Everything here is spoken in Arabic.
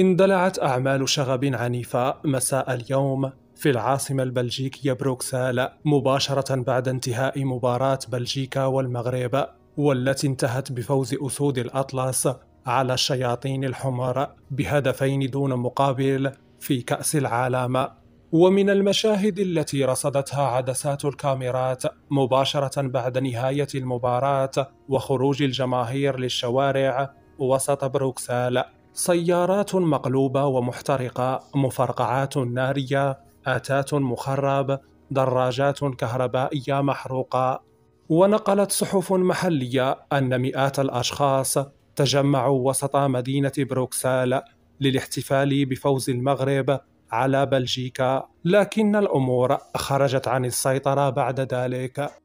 اندلعت أعمال شغب عنيفة مساء اليوم في العاصمة البلجيكية بروكسال مباشرة بعد انتهاء مباراة بلجيكا والمغرب والتي انتهت بفوز أسود الأطلس على الشياطين الحمر بهدفين دون مقابل في كأس العالم ومن المشاهد التي رصدتها عدسات الكاميرات مباشرة بعد نهاية المباراة وخروج الجماهير للشوارع وسط بروكسال سيارات مقلوبة ومحترقة، مفرقعات نارية، آتات مخرب، دراجات كهربائية محروقة. ونقلت صحف محلية أن مئات الأشخاص تجمعوا وسط مدينة بروكسال للاحتفال بفوز المغرب على بلجيكا لكن الامور خرجت عن السيطره بعد ذلك